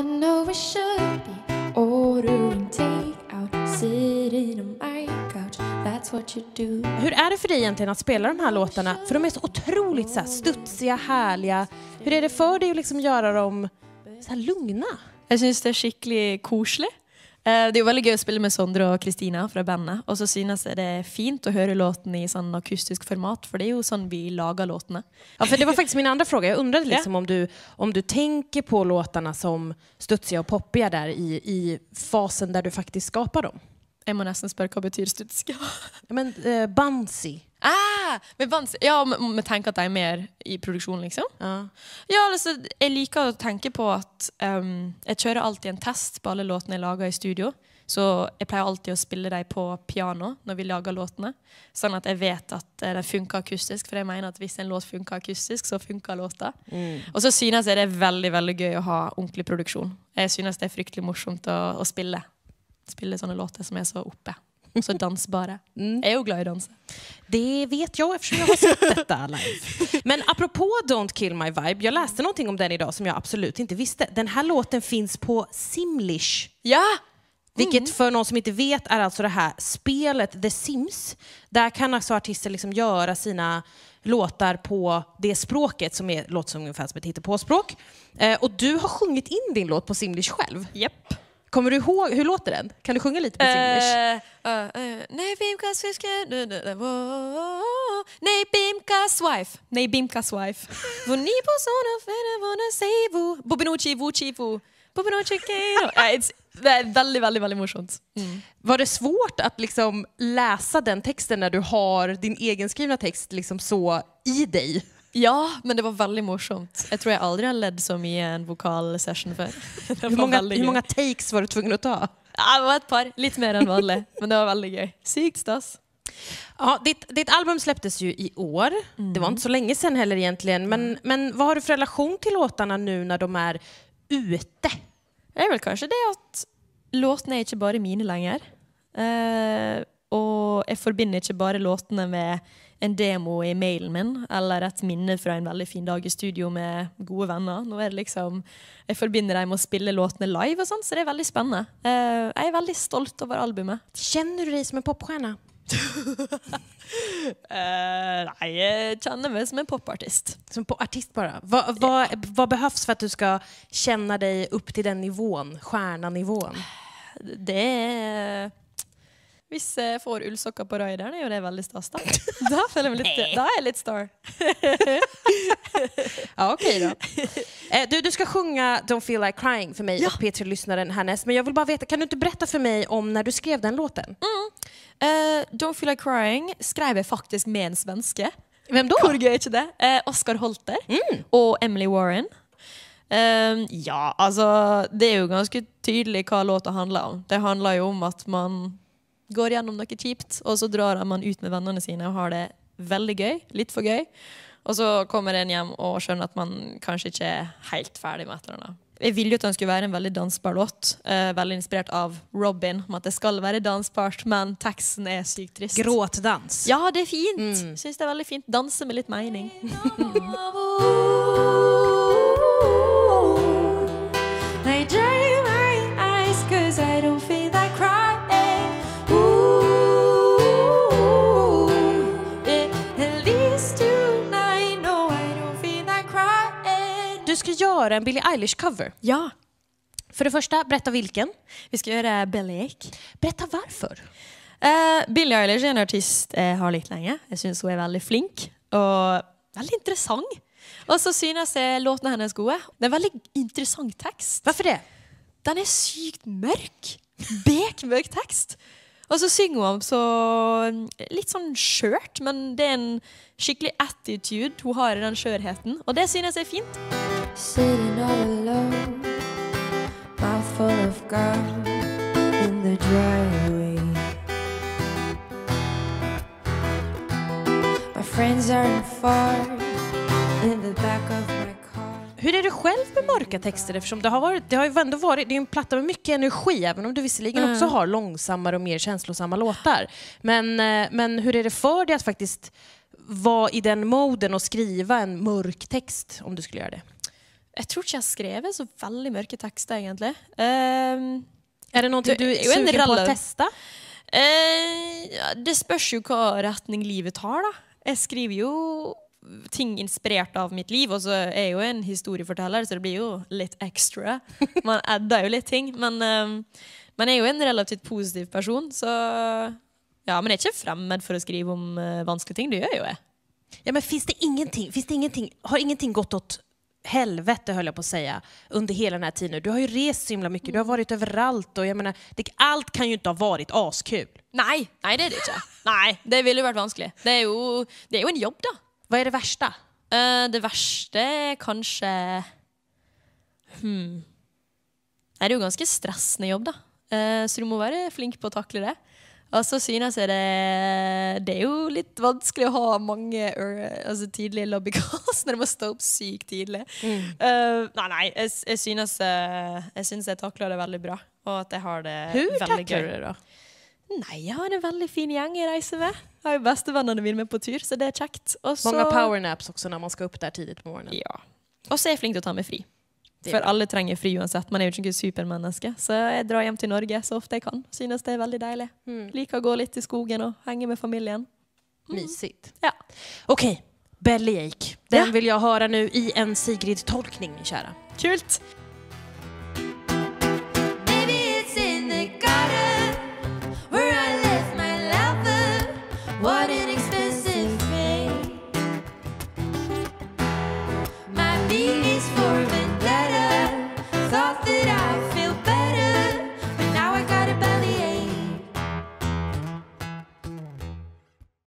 I know we should be ordering takeout, sitting on my couch. That's what you do. Hur är det för dig egentligen att spela de här låtarna? För de är så otroligt så här studsiga, härliga. Hur är det för dig att liksom göra dem så här lugna? Jag syns det är skickligt kusligt. Eh, det är väldigt kul att spela med Sondre och Kristina från bandet. Och så synes det fint att höra låten i sånn akustisk format, för det är ju så vi lagar låtarna. Ja, for det var faktiskt min andra fråga. Jag undrade liksom ja. om, du, om du tänker på låtarna som studsiga och poppiga där i, i fasen där du faktiskt skapar dem? Jag måste nästan fråga vad betyder studsiga? Ja, men, eh, bouncy. Ah, med vans, ja, med, med tanke at de er mer i produksjon, liksom. Ja, ja altså, Jeg liker å tenke på att um, ehm, jeg kör alltid en test på alla låtene jag lager i studio. Så jag brukar alltid å spille dem på piano när vi lager låtarna. Så att jag vet at eh, det funkar akustiskt. För jag menar att om en låt funkar akustiskt så funkar låten. Mm. Og så synes jeg det er väldigt veldig gøy å ha ordentlig produksjon. Jeg synes det är fryktelig roligt att å spille. Spille sånne låter som är så uppe. Och så dansbara. Mm. Jag är glad i att dansa. Det vet jag eftersom jag har sett detta live. Men apropå Don't kill my vibe, jag läste någonting om den idag som jag absolut inte visste. Den här låten finns på Simlish. Ja! Mm. Vilket för någon som inte vet är alltså det här spelet The Sims. Där kan alltså artister liksom göra sina låtar på det språket som är, låter som ungefär som ett hittepåspråk. Eh, och du har sjungit in din låt på Simlish själv. Japp. Yep. Kommer du ihåg, hur låter den? Kan du sjunga lite på Singlish? Uh, uh, uh, nej, Bimkas fiske... Nej, Bimkas wife. Nej, Bimkas wife. Vonibo sono fede vona seivu. Bobinucci vucivu. Bobinucci keino. Det är väldigt, väldigt, väldigt morsamt. Mm. Var det svårt att liksom läsa den texten när du har din egenskrivna text liksom så i dig? Ja, men det var väldigt morsomt. Jag tror jag aldrig har lett så i en vokalsession för. Hur många, hur många takes var du tvungen att ta? Ja, det var ett par, lite mer än vanligt. men det var väldigt gøy. Sykt stas. Ja, ditt, ditt, album släpptes ju i år. Mm. Det var inte så länge sedan heller egentligen. Men, mm. men vad har du för relation till låtarna nu när de är ute? Det är väl kanske det att låtarna är inte bara mina längre. Uh, och jag förbinder inte bara låtarna med en demo i mailen min, eller et minne fra en veldig fin dag i studio med gode venner. Nå er det liksom, Jeg forbinder dem med å spille låtene live, og sånt, så det er veldig spennende. Uh, eh, jeg er veldig stolt over albumet. Kjenner du deg som en popstjerne? uh, nei, jeg kjenner meg som en popartist. Som på artist bare? Hva, hva, hva behövs för att du ska känna dig upp till den nivån, stjärnanivån? Det är Hvis jeg eh, får ullsokker på rideren, gjør det veldig stas, da. Da føler jeg meg litt Da er jeg litt star. ja, okej då. Eh, du, du ska sjunga Don't feel like crying för mig Ja. och P3-lyssnaren härnäst. Men jag vill bara veta, kan du inte berätta för mig om när du skrev den låten? Mm. Eh, Don't Feel Like Crying skrev jeg faktisk med en svenske. Vem då? Hvor gøy er ikke det? Eh, Oskar Holter mm. og Emily Warren. Eh, ja, altså Det er jo ganske tydelig hva låta handler om. Det handler jo om at man går gjennom noe kjipt, og så drar man ut med vennene sine og har det veldig gøy. Litt for gøy. Og så kommer en hjem og skjønner at man kanskje ikke er helt ferdig med et eller annet. Jeg ville jo at den skulle være en veldig dansbar låt. Eh, veldig inspirert av Robin. Om at det skal være dansbart, men teksten er sykt trist. Gråtdans. Ja, det er fint. Mm. Syns det er veldig fint. Danse med litt mening. göra en Billie Eilish-cover. Ja. För det första, berätta vilken. Vi ska göra Bellyache. Berätta varför. Uh, Billie Eilish är en artist jag uh, eh, har lite länge. Jag syns hon är väldigt flink och väldigt intressant. Och så syns jag eh, låten hennes goda. Det är en väldigt intressant text. Varför det? Den är sjukt mörk. Bekmörk text. Och så sjunger hon om så mm, lite sån skört, men det är en skicklig attityd hon har i den skörheten. Och det syns är fint sitting all alone, mouth full of gum in the driveway. My friends aren't far in the back of my hur är du själv med mörka texter? Eftersom det har, varit, det har ju ändå varit det är en platta med mycket energi, även om du visserligen mm. också har långsammare och mer känslosamma låtar. Men, eh, men hur är det för dig att faktiskt vara i den moden och skriva en mörk text, om du skulle göra det? Jeg tror ikke jeg har skrevet så veldig mørke tekster, egentlig. Um, ehm, er det noe du, du suger på å teste? Uh, det spørs jo hva retning livet tar, da. Jeg skriver jo ting inspirert av mitt liv, og så er jeg jo en historieforteller, så det blir jo litt extra. Man adder jo litt ting. Men, um, men jeg er jo en relativt positiv person, så ja, Men jeg er ikke fremmed for å skrive om uh, vanskelige ting. Det gjør jo jeg. Ja, men fins det, det ingenting Har ingenting gått åt helvete höll jag på att säga, under hela den här tiden. Du har ju rest så himla mycket, du har mm. varit överallt och jag menar, det, allt kan ju inte ha varit askul. Nej, nej det är det inte. nej, det ville varit vanskligt. Det är ju, det är ju en jobb då. Vad är det värsta? Uh, det värsta är kanske... Hmm. det är ju ganska stressande jobb då. Uh, så du måste vara flink på att tackla det. Og så synes jeg det Det er jo litt vanskelig å ha mange øh, altså, tidlige lobbycalls når du må stå opp sykt tidlig. Mm. Uh, nei, nei, jeg, jeg synes øh, jeg, synes jeg takler det veldig bra. Og at jeg har det Hvor veldig gøy. Hvor takler du det, da? Nei, jeg har en veldig fin gjeng jeg reiser med. Jeg har jo bestevennene mine med på tur, så det er kjekt. Også, Många powernaps också när man ska upp där tidigt på morgonen. Ja. Och så är jag flink till att ta mig fri. För alla trenger fri oavsett, Man är ju ikke noe Så jag drar hem till Norge så ofta jag kan. Synes det är väldigt deilig. Mm. Liker å gå lite i skogen och hänga med familjen. Mm. Mysigt. Ja. Okej, okay. Bellyache. Den ja. vill jag höra nu i en Sigrid-tolkning, min kära. Kult!